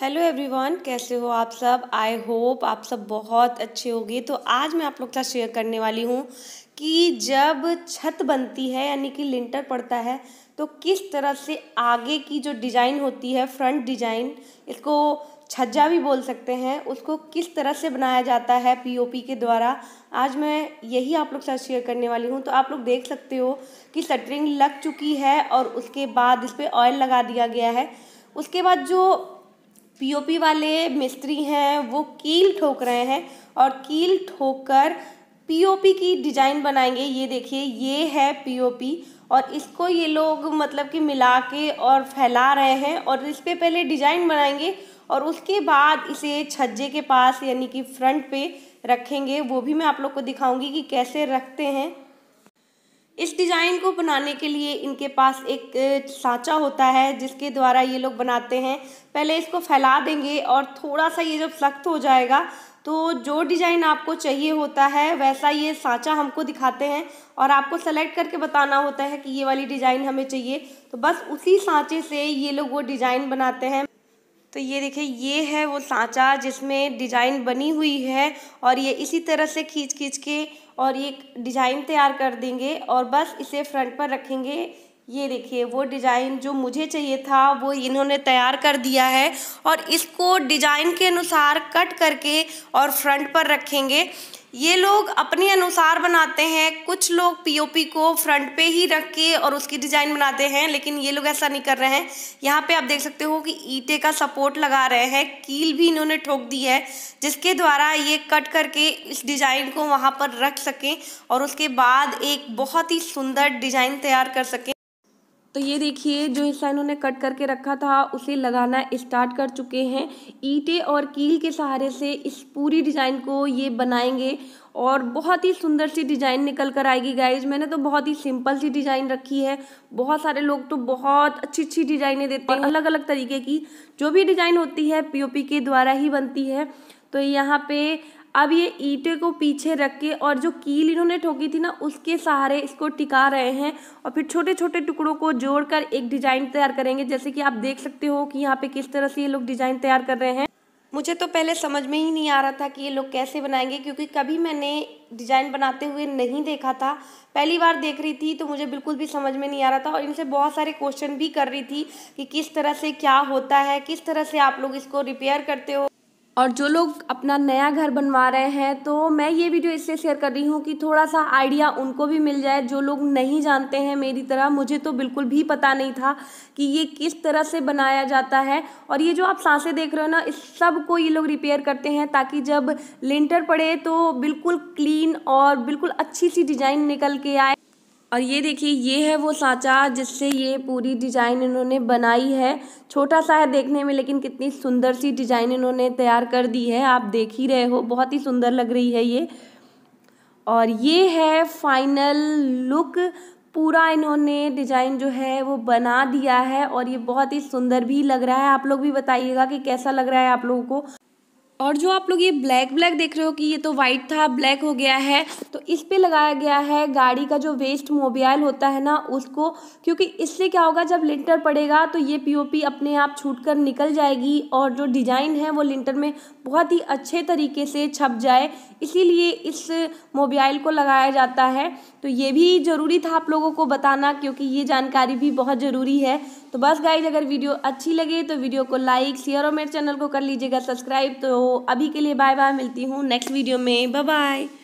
hello everyone कैसे हो आप सब आई होप आप सब बहुत अच्छे होगे तो आज मैं आप लोग के साथ शेयर करने वाली हूँ कि जब छत बनती है यानी कि लिंटर पड़ता है तो किस तरह से आगे की जो डिज़ाइन होती है फ्रंट डिज़ाइन इसको छज्जा भी बोल सकते हैं उसको किस तरह से बनाया जाता है पीओपी के द्वारा आज मैं यही आप लोग के साथ शेयर करने वाली हूँ तो आप लोग देख सकते हो कि सटरिंग लग चुकी है और उसके बाद इस पर ऑयल लगा दिया गया है उसके बाद जो पीओपी वाले मिस्त्री हैं वो कील ठोक रहे हैं और कील ठोक कर पीओपी की डिजाइन बनाएंगे ये देखिए ये है पीओपी और इसको ये लोग मतलब कि मिला के और फैला रहे हैं और इस पर पहले डिजाइन बनाएंगे और उसके बाद इसे छज्जे के पास यानी कि फ्रंट पे रखेंगे वो भी मैं आप लोग को दिखाऊंगी कि कैसे रखते हैं इस डिज़ाइन को बनाने के लिए इनके पास एक सांचा होता है जिसके द्वारा ये लोग बनाते हैं पहले इसको फैला देंगे और थोड़ा सा ये जब सख्त हो जाएगा तो जो डिज़ाइन आपको चाहिए होता है वैसा ये सांचा हमको दिखाते हैं और आपको सेलेक्ट करके बताना होता है कि ये वाली डिज़ाइन हमें चाहिए तो बस उसी सांचे से ये लोग वो डिज़ाइन बनाते हैं तो ये देखिए ये है वो सांचा जिसमें डिजाइन बनी हुई है और ये इसी तरह से खींच खींच के और ये डिजाइन तैयार कर देंगे और बस इसे फ्रंट पर रखेंगे ये देखिए वो डिज़ाइन जो मुझे चाहिए था वो इन्होंने तैयार कर दिया है और इसको डिज़ाइन के अनुसार कट करके और फ्रंट पर रखेंगे ये लोग अपने अनुसार बनाते हैं कुछ लोग पीओपी को फ्रंट पे ही रख के और उसकी डिज़ाइन बनाते हैं लेकिन ये लोग ऐसा नहीं कर रहे हैं यहाँ पे आप देख सकते हो कि ईटे का सपोर्ट लगा रहे हैं कील भी इन्होंने ठोक दी है जिसके द्वारा ये कट करके इस डिज़ाइन को वहाँ पर रख सकें और उसके बाद एक बहुत ही सुंदर डिज़ाइन तैयार कर सकें तो ये देखिए जो हिस्सा इन्होंने कट करके रखा था उसे लगाना स्टार्ट कर चुके हैं ईटे और कील के सहारे से इस पूरी डिज़ाइन को ये बनाएंगे और बहुत ही सुंदर सी डिज़ाइन निकल कर आएगी गाइज मैंने तो बहुत ही सिंपल सी डिज़ाइन रखी है बहुत सारे लोग तो बहुत अच्छी अच्छी डिज़ाइनें देते हैं अलग अलग तरीके की जो भी डिज़ाइन होती है पीओपी के द्वारा ही बनती है तो यहाँ पे अब ये ईंटे को पीछे रख के और जो कील इन्होंने ठोकी थी ना उसके सहारे इसको टिका रहे हैं और फिर छोटे छोटे टुकड़ों को जोड़कर एक डिजाइन तैयार करेंगे जैसे कि आप देख सकते हो कि यहाँ पे किस तरह से ये लोग डिजाइन तैयार कर रहे हैं मुझे तो पहले समझ में ही नहीं आ रहा था कि ये लोग कैसे बनाएंगे क्योंकि कभी मैंने डिज़ाइन बनाते हुए नहीं देखा था पहली बार देख रही थी तो मुझे बिल्कुल भी समझ में नहीं आ रहा था और इनसे बहुत सारे क्वेश्चन भी कर रही थी कि किस तरह से क्या होता है किस तरह से आप लोग इसको रिपेयर करते हो और जो लोग अपना नया घर बनवा रहे हैं तो मैं ये वीडियो इसलिए शेयर कर रही हूँ कि थोड़ा सा आइडिया उनको भी मिल जाए जो लोग नहीं जानते हैं मेरी तरह मुझे तो बिल्कुल भी पता नहीं था कि ये किस तरह से बनाया जाता है और ये जो आप सांसें देख रहे हो ना इस सब को ये लोग रिपेयर करते हैं ताकि जब लिंटर पड़े तो बिल्कुल क्लीन और बिल्कुल अच्छी सी डिज़ाइन निकल के आए और ये देखिए ये है वो सांचा जिससे ये पूरी डिजाइन इन्होंने बनाई है छोटा सा है देखने में लेकिन कितनी सुंदर सी डिजाइन इन्होंने तैयार कर दी है आप देख ही रहे हो बहुत ही सुंदर लग रही है ये और ये है फाइनल लुक पूरा इन्होंने डिजाइन जो है वो बना दिया है और ये बहुत ही सुंदर भी लग रहा है आप लोग भी बताइएगा कि कैसा लग रहा है आप लोगों को और जो आप लोग ये ब्लैक ब्लैक देख रहे हो कि ये तो वाइट था ब्लैक हो गया है तो इस पर लगाया गया है गाड़ी का जो वेस्ट मोबाइल होता है ना उसको क्योंकि इससे क्या होगा जब लिंटर पड़ेगा तो ये पीओपी अपने आप छूट कर निकल जाएगी और जो डिज़ाइन है वो लिंटर में बहुत ही अच्छे तरीके से छप जाए इसीलिए इस मोबाइल को लगाया जाता है तो ये भी ज़रूरी था आप लोगों को बताना क्योंकि ये जानकारी भी बहुत ज़रूरी है तो बस गाइज अगर वीडियो अच्छी लगे तो वीडियो को लाइक शेयर और मेरे चैनल को कर लीजिएगा सब्सक्राइब तो अभी के लिए बाय बाय मिलती हूँ नेक्स्ट वीडियो में बाय बाय